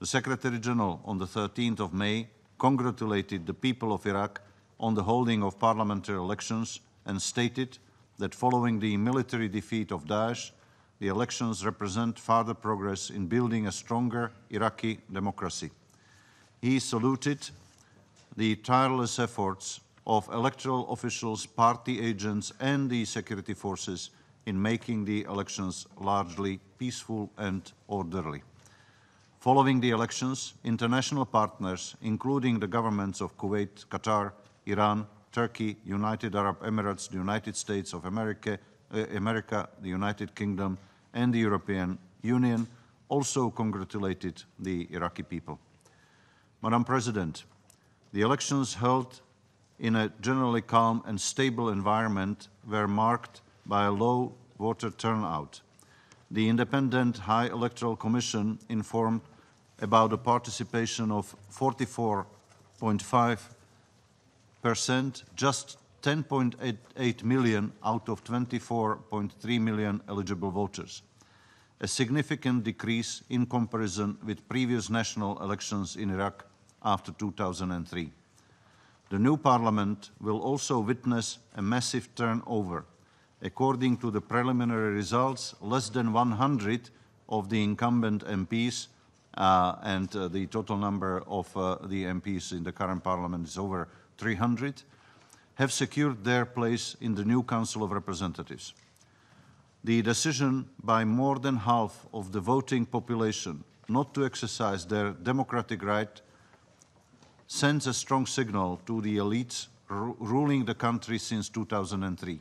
The Secretary General on the 13th of May congratulated the people of Iraq on the holding of parliamentary elections and stated that following the military defeat of Daesh, the elections represent further progress in building a stronger Iraqi democracy. He saluted the tireless efforts of electoral officials, party agents, and the security forces in making the elections largely peaceful and orderly. Following the elections, international partners, including the governments of Kuwait, Qatar, Iran, Turkey, United Arab Emirates, the United States of America, uh, America, the United Kingdom, and the European Union, also congratulated the Iraqi people. Madam President, the elections held in a generally calm and stable environment were marked by a low voter turnout. The Independent High Electoral Commission informed about a participation of 44.5%, just 10.8 million out of 24.3 million eligible voters, a significant decrease in comparison with previous national elections in Iraq after 2003. The new parliament will also witness a massive turnover. According to the preliminary results, less than 100 of the incumbent MPs uh, and uh, the total number of uh, the MPs in the current parliament is over 300, have secured their place in the new Council of Representatives. The decision by more than half of the voting population not to exercise their democratic right sends a strong signal to the elites ruling the country since 2003.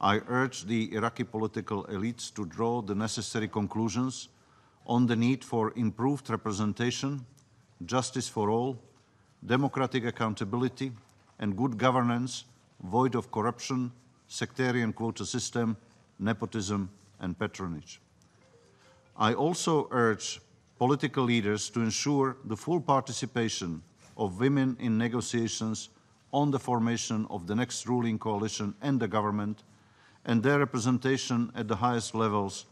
I urge the Iraqi political elites to draw the necessary conclusions on the need for improved representation, justice for all, democratic accountability, and good governance void of corruption, sectarian quota system, nepotism, and patronage. I also urge political leaders to ensure the full participation of women in negotiations on the formation of the next ruling coalition and the government, and their representation at the highest levels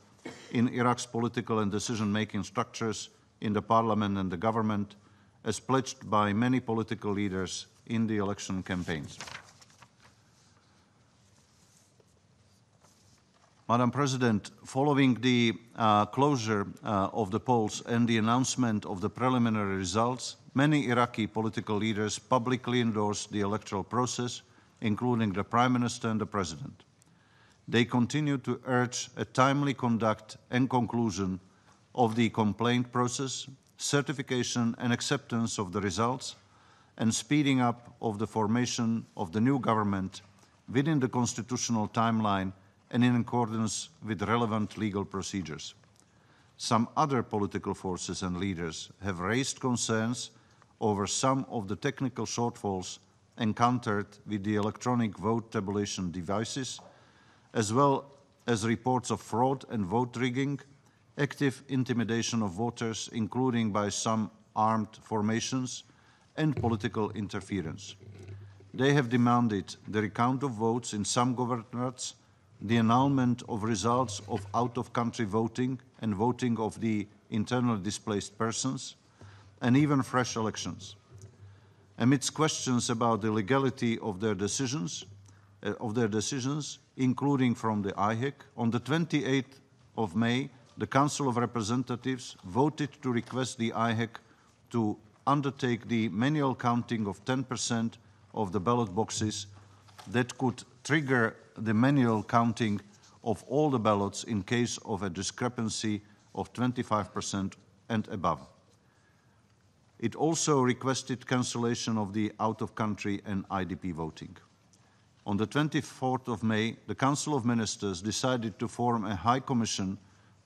in Iraq's political and decision making structures, in the parliament and the government, as pledged by many political leaders in the election campaigns. Madam President, following the uh, closure uh, of the polls and the announcement of the preliminary results, many Iraqi political leaders publicly endorsed the electoral process, including the Prime Minister and the President they continue to urge a timely conduct and conclusion of the complaint process, certification and acceptance of the results, and speeding up of the formation of the new government within the constitutional timeline and in accordance with relevant legal procedures. Some other political forces and leaders have raised concerns over some of the technical shortfalls encountered with the electronic vote tabulation devices as well as reports of fraud and vote rigging, active intimidation of voters, including by some armed formations, and political interference. They have demanded the recount of votes in some governorates, the annulment of results of out of country voting and voting of the internally displaced persons, and even fresh elections. Amidst questions about the legality of their decisions, uh, of their decisions, including from the IHEC, on the 28th of May, the Council of Representatives voted to request the IHEC to undertake the manual counting of 10% of the ballot boxes that could trigger the manual counting of all the ballots in case of a discrepancy of 25% and above. It also requested cancellation of the out of country and IDP voting on the 24th of May, the Council of Ministers decided to form a High Commission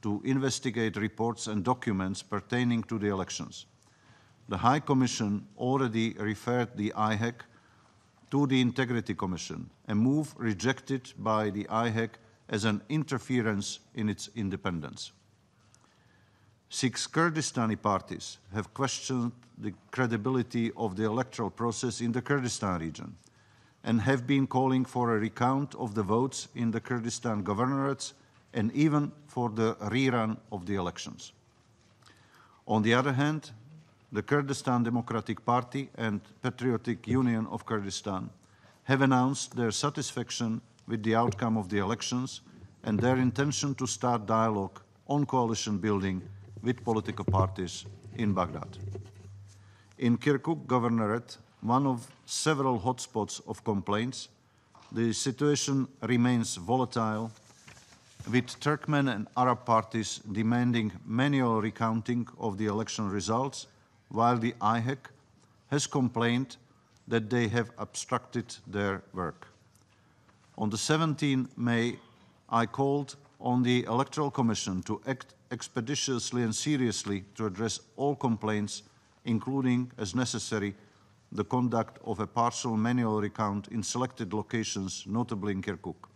to investigate reports and documents pertaining to the elections. The High Commission already referred the IHEC to the Integrity Commission, a move rejected by the IHEC as an interference in its independence. Six Kurdistani parties have questioned the credibility of the electoral process in the Kurdistan region and have been calling for a recount of the votes in the Kurdistan governorates and even for the rerun of the elections. On the other hand, the Kurdistan Democratic Party and Patriotic Union of Kurdistan have announced their satisfaction with the outcome of the elections and their intention to start dialogue on coalition building with political parties in Baghdad. In Kirkuk Governorate, one of several hotspots of complaints, the situation remains volatile, with Turkmen and Arab parties demanding manual recounting of the election results, while the IHEC has complained that they have obstructed their work. On the 17th May, I called on the Electoral Commission to act expeditiously and seriously to address all complaints, including, as necessary, the conduct of a partial manual recount in selected locations, notably in Kirkuk.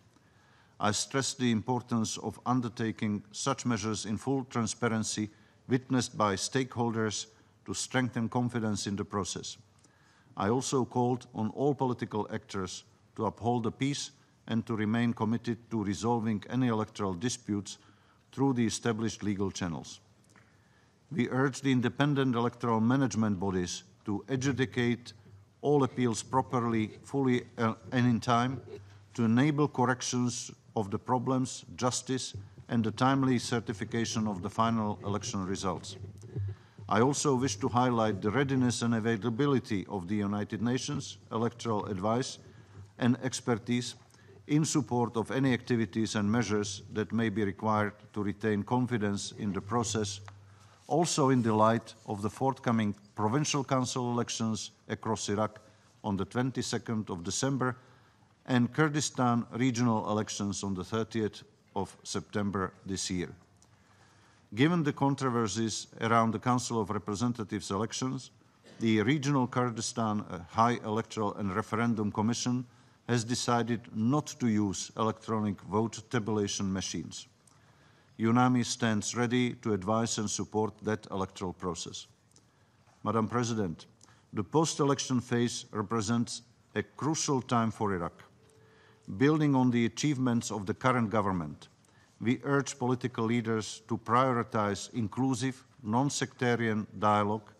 I stress the importance of undertaking such measures in full transparency witnessed by stakeholders to strengthen confidence in the process. I also called on all political actors to uphold the peace and to remain committed to resolving any electoral disputes through the established legal channels. We urge the independent electoral management bodies to adjudicate all appeals properly, fully, uh, and in time, to enable corrections of the problems, justice, and the timely certification of the final election results. I also wish to highlight the readiness and availability of the United Nations electoral advice and expertise in support of any activities and measures that may be required to retain confidence in the process also in the light of the forthcoming provincial council elections across Iraq on the 22nd of December and Kurdistan regional elections on the 30th of September this year. Given the controversies around the Council of Representatives elections, the Regional Kurdistan uh, High Electoral and Referendum Commission has decided not to use electronic vote tabulation machines. UNAMI stands ready to advise and support that electoral process. Madam President, the post-election phase represents a crucial time for Iraq. Building on the achievements of the current government, we urge political leaders to prioritize inclusive, non-sectarian dialogue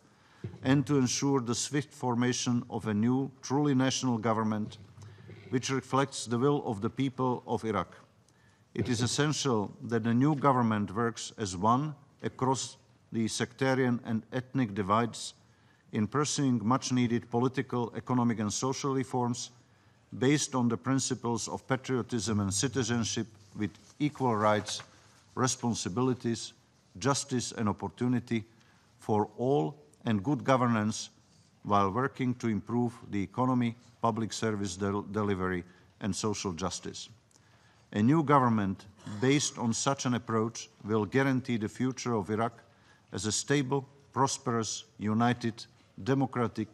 and to ensure the swift formation of a new, truly national government which reflects the will of the people of Iraq. It is essential that the new government works as one across the sectarian and ethnic divides in pursuing much needed political, economic, and social reforms based on the principles of patriotism and citizenship with equal rights, responsibilities, justice, and opportunity for all and good governance while working to improve the economy, public service del delivery, and social justice. A new government based on such an approach will guarantee the future of Iraq as a stable, prosperous, united, democratic,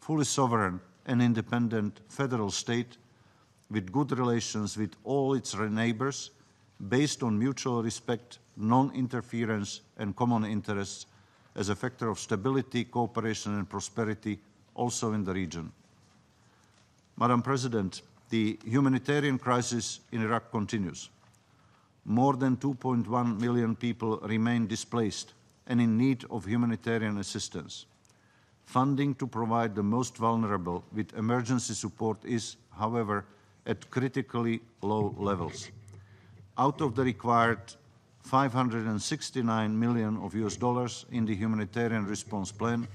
fully sovereign and independent federal state with good relations with all its neighbors based on mutual respect, non-interference and common interests as a factor of stability, cooperation and prosperity also in the region. Madam President, the humanitarian crisis in Iraq continues. More than 2.1 million people remain displaced and in need of humanitarian assistance. Funding to provide the most vulnerable with emergency support is, however, at critically low levels. Out of the required 569 million of US dollars in the humanitarian response plan,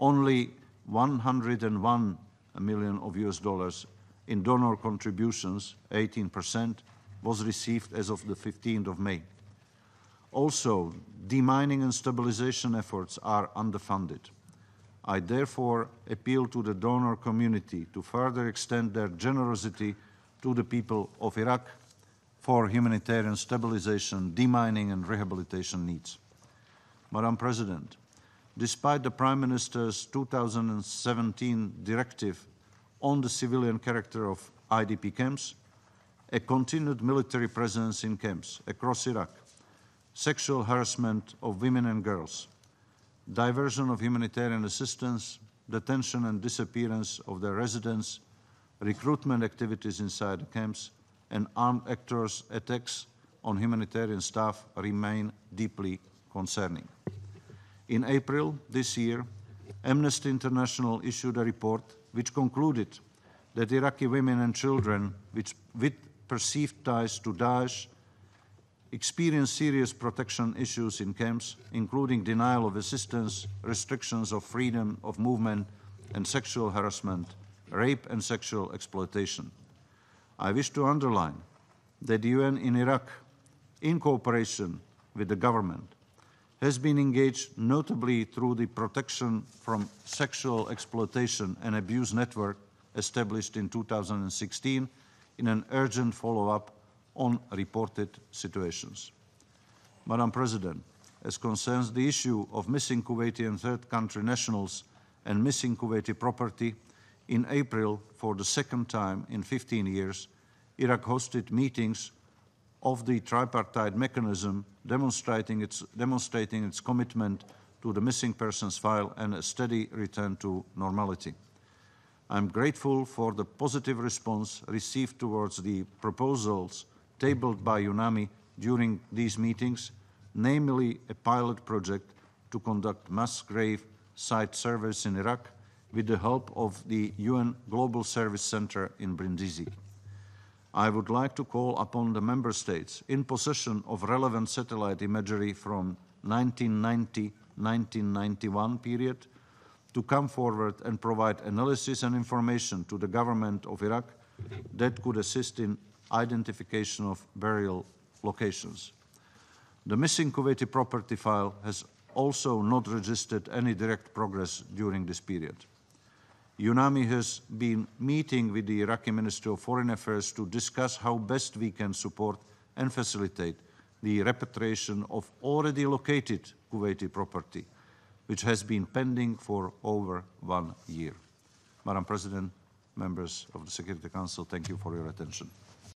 only 101 million of US dollars in donor contributions, 18%, was received as of the 15th of May. Also, demining and stabilization efforts are underfunded. I therefore appeal to the donor community to further extend their generosity to the people of Iraq for humanitarian stabilization, demining, and rehabilitation needs. Madam President, despite the Prime Minister's 2017 directive on the civilian character of IDP camps, a continued military presence in camps across Iraq, sexual harassment of women and girls, diversion of humanitarian assistance, detention and disappearance of their residents, recruitment activities inside the camps, and armed actors' attacks on humanitarian staff remain deeply concerning. In April this year, Amnesty International issued a report which concluded that Iraqi women and children which, with perceived ties to Daesh experience serious protection issues in camps, including denial of assistance, restrictions of freedom of movement, and sexual harassment, rape, and sexual exploitation. I wish to underline that the UN in Iraq, in cooperation with the government, has been engaged notably through the Protection from Sexual Exploitation and Abuse Network established in 2016 in an urgent follow-up on reported situations. Madam President, as concerns the issue of missing Kuwaiti and third country nationals and missing Kuwaiti property, in April, for the second time in 15 years, Iraq hosted meetings of the tripartite mechanism, demonstrating its, demonstrating its commitment to the missing persons file and a steady return to normality. I'm grateful for the positive response received towards the proposals tabled by UNAMI during these meetings, namely a pilot project to conduct mass grave site surveys in Iraq with the help of the UN Global Service Center in Brindisi. I would like to call upon the member states in possession of relevant satellite imagery from 1990-1991 period to come forward and provide analysis and information to the government of Iraq that could assist in identification of burial locations. The missing Kuwaiti property file has also not registered any direct progress during this period. UNAMI has been meeting with the Iraqi Minister of Foreign Affairs to discuss how best we can support and facilitate the repatriation of already located Kuwaiti property, which has been pending for over one year. Madam President, members of the Security Council, thank you for your attention.